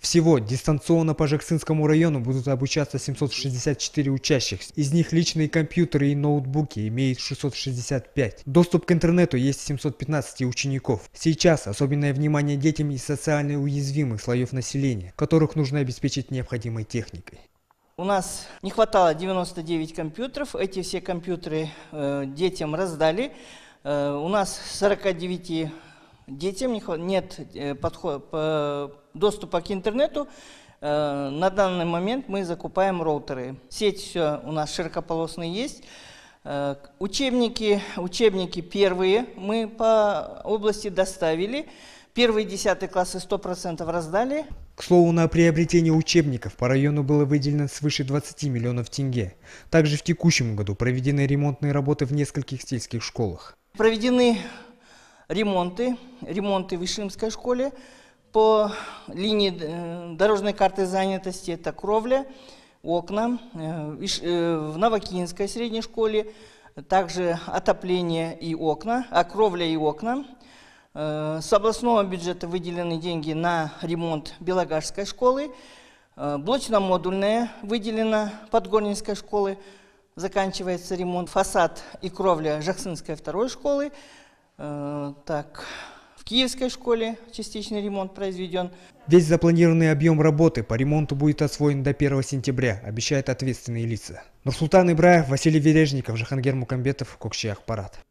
Всего дистанционно по Жаксинскому району будут обучаться 764 учащихся. Из них личные компьютеры и ноутбуки имеют 665. Доступ к интернету есть 715 учеников. Сейчас особенное внимание детям из социально уязвимых слоев населения, которых нужно обеспечить необходимой техникой. У нас не хватало 99 компьютеров. Эти все компьютеры э, детям раздали. Э, у нас 49 детям нет э, подход, доступа к интернету, э, на данный момент мы закупаем роутеры. Сеть все у нас широкополосные есть. Э, учебники, учебники первые мы по области доставили. Первые 10 классы 100% раздали. К слову, на приобретение учебников по району было выделено свыше 20 миллионов тенге. Также в текущем году проведены ремонтные работы в нескольких сельских школах. Проведены ремонты, ремонты в Ишимской школе по линии э, дорожной карты занятости, это кровля, окна, э, э, в Новокинской средней школе, также отопление и окна, а кровля и окна. С областного бюджета выделены деньги на ремонт Белогашской школы, блочно-модульная выделена Подгорнинской школы, заканчивается ремонт фасад и кровля Жахсынской второй школы, Э, так, в Киевской школе частичный ремонт произведен. Весь запланированный объем работы по ремонту будет освоен до 1 сентября, обещают ответственные лица. Нурсултан Ибраев, Василий Вережников, Жахангер Мукамбетов, Кокши Ахпарат.